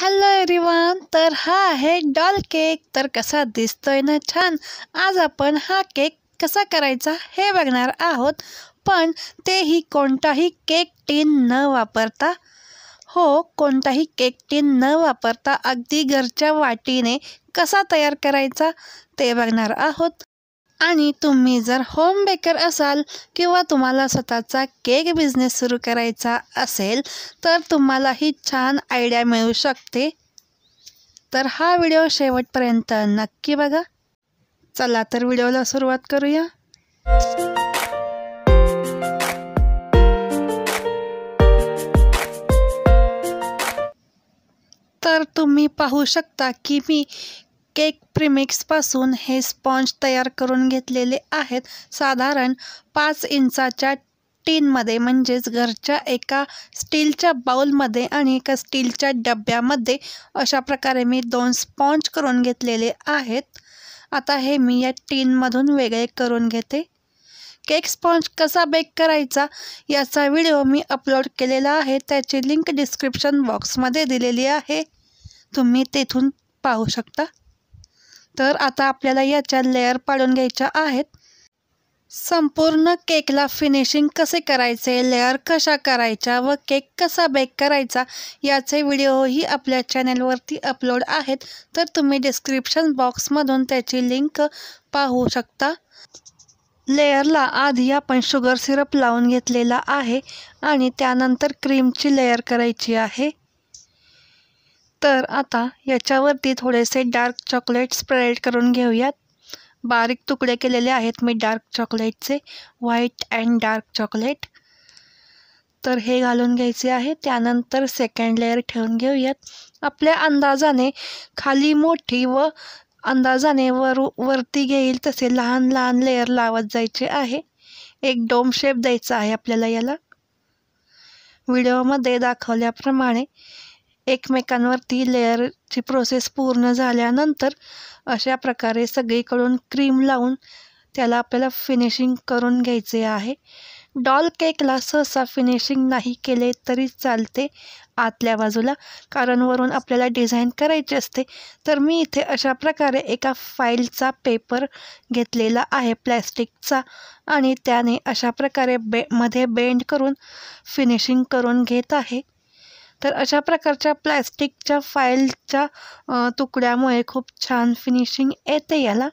hello everyone तर हा आहे डॉल केक तर कसा दिसतोय ना छान आज आपण हा केक कसा करायचा हे बघणार आहोत पण तेही कोणताही केक टीन न वापरता हो कोणताही केक टीन न वापरता अगदी घरच्या वाटीने कसा तयार करायचा ते बघणार आहोत आणि तुम्ही जर होम बेकर असाल किंवा तुम्हाला स्वतःचा केक बिझनेस सुरू करायचा असेल तर तुम्हाला ही छान आयडिया मिळू शकते तर हा व्हिडिओ शेवटपर्यंत नक्की बघा चला तर व्हिडिओला सुरुवात करूया तर तुम्ही पाहू शकता की मी केक प्रिमिक्सपासून हे स्पॉन्ज तयार करून घेतलेले आहेत साधारण पाच इंचाच्या टीनमध्ये म्हणजेच घरच्या एका स्टीलच्या बाउलमध्ये आणि एका स्टीलच्या डब्यामध्ये अशा प्रकारे मी दोन स्पॉन्ज करून घेतलेले आहेत आता हे मी या टीनमधून वेगळे करून घेते केक स्पॉन्ज कसा बेक करायचा याचा व्हिडिओ मी अपलोड केलेला आहे त्याची लिंक डिस्क्रिप्शन बॉक्समध्ये दिलेली आहे तुम्ही तेथून पाहू शकता तर आता आपल्याला याच्या लेअर पाडून घ्यायच्या आहेत संपूर्ण केकला फिनिशिंग कसे करायचे लेअर कशा करायच्या व केक कसा बेक करायचा याचे व्हिडिओही आपल्या चॅनेलवरती अपलोड आहेत तर तुम्ही डिस्क्रिप्शन बॉक्समधून त्याची लिंक पाहू शकता लेअरला आधी आपण शुगर सिरप लावून घेतलेला आहे आणि त्यानंतर क्रीमची लेअर करायची आहे तर आता याच्यावरती थोडेसे डार्क चॉकलेट स्प्रेड करून घेऊयात बारीक तुकडे केलेले आहेत मी डार्क चॉकलेटचे व्हाईट अँड डार्क चॉकलेट तर हे घालून घ्यायचे आहे त्यानंतर सेकंड लेअर ठेवून घेऊयात आपल्या अंदाजाने खाली मोठी व अंदाजाने वर वरती घेईल तसे लहान लहान लेअर लावत जायचे आहे एक डोम शेप द्यायचा आहे आपल्याला याला व्हिडिओमध्ये दाखवल्याप्रमाणे एकमेकांवरती लेअरची प्रोसेस पूर्ण झाल्यानंतर अशा प्रकारे सगळीकडून क्रीम लावून त्याला आपल्याला फिनिशिंग करून घ्यायचे आहे डॉल केकला सहसा फिनिशिंग नाही केले तरी चालते आतल्या बाजूला कारण वरून आपल्याला डिझाईन करायची असते तर मी इथे अशा प्रकारे एका फाईलचा पेपर घेतलेला आहे प्लॅस्टिकचा आणि त्याने अशा प्रकारे बे मध्ये बेंड करून फिनिशिंग करून घेत आहे तर अशा प्रकारच्या प्लॅस्टिकच्या फाईलच्या तुकड्यामुळे खूप छान फिनिशिंग येते याला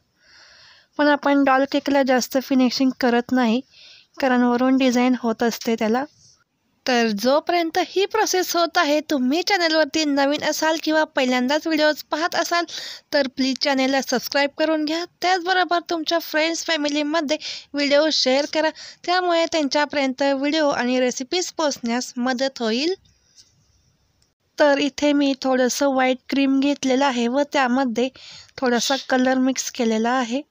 पण आपण डॉल केकला जास्त फिनिशिंग करत नाही कारण वरून डिझाईन होत असते त्याला तर जोपर्यंत ही प्रोसेस होत आहे तुम्ही चॅनलवरती नवीन असाल किंवा पहिल्यांदाच व्हिडिओज पाहत असाल तर प्लीज चॅनेलला सबस्क्राईब करून घ्या त्याचबरोबर तुमच्या फ्रेंड्स फॅमिलीमध्ये व्हिडिओ शेअर करा त्यामुळे त्यांच्यापर्यंत व्हिडिओ आणि रेसिपीज पोचण्यास मदत होईल तर इथे मी थोडंसं व्हाईट क्रीम घेतलेलं आहे व त्यामध्ये थोडासा कलर मिक्स केलेला आहे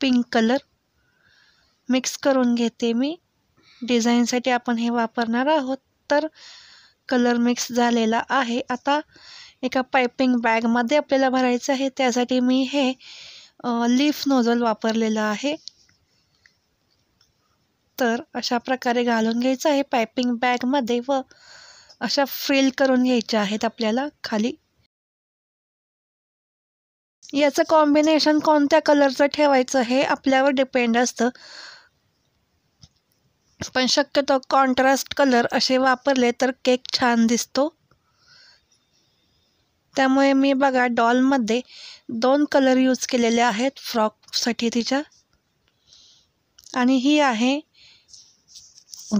पिंक कलर मिक्स करून घेते मी डिझाईनसाठी आपण हे वापरणार आहोत तर कलर मिक्स झालेला आहे आता एका पायपिंग बॅगमध्ये आपल्याला भरायचं आहे त्यासाठी मी हे लीफ नोजल वापरलेलं आहे तर अशा प्रकारे घालून घ्यायचं आहे पायपिंग बॅगमध्ये व अशा फ्रिल करून घ्यायच्या आहेत आपल्याला खाली याचं कॉम्बिनेशन कोणत्या कलरचं ठेवायचं हे आपल्यावर डिपेंड असतं पण शक्यतो कॉन्ट्रास्ट कलर असे वापरले तर केक छान दिसतो त्यामुळे मी बघा डॉलमध्ये दोन कलर यूज केलेले आहेत फ्रॉकसाठी तिच्या आणि ही आहे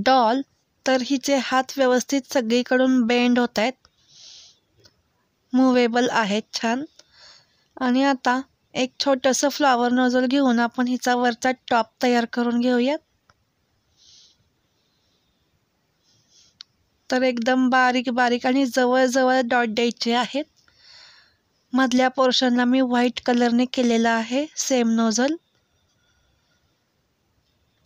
डॉल तर हिचे हात व्यवस्थित सगळीकडून बेंड होत आहेत मुवेबल आहेत छान आणि आता एक छोटंसं फ्लॉवर नोजल घेऊन आपण हिचा वरचा टॉप तयार करून घेऊयात तर एकदम बारीक बारीक आणि जवळजवळ डॉट द्यायचे आहेत मधल्या पोर्शनला मी व्हाईट कलरने केलेला आहे सेम नोजल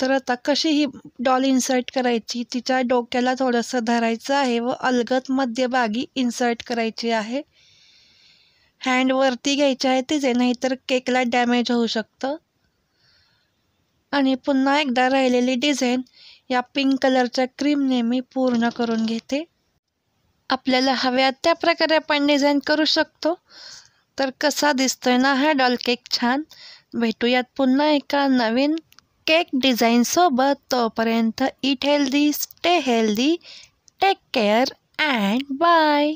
तर आता कशी ही डॉल इन्सर्ट करायची तिच्या डोक्याला थोडंसं धरायचं आहे व अलगत मध्यभागी इन्सर्ट करायची आहे हँडवरती घ्यायची आहे तिचे नाहीतर केकला डॅमेज होऊ शकतं आणि पुन्हा एकदा राहिलेली डिझाईन या पिंक कलरच्या क्रीमने मी पूर्ण करून घेते आपल्याला हव्या त्या प्रकारे आपण डिझाईन करू शकतो तर कसा दिसतोय ना हा डॉल केक छान भेटूयात पुन्हा एका नवीन केक डिझाईनसोबत तोपर्यंत eat healthy stay healthy take care and bye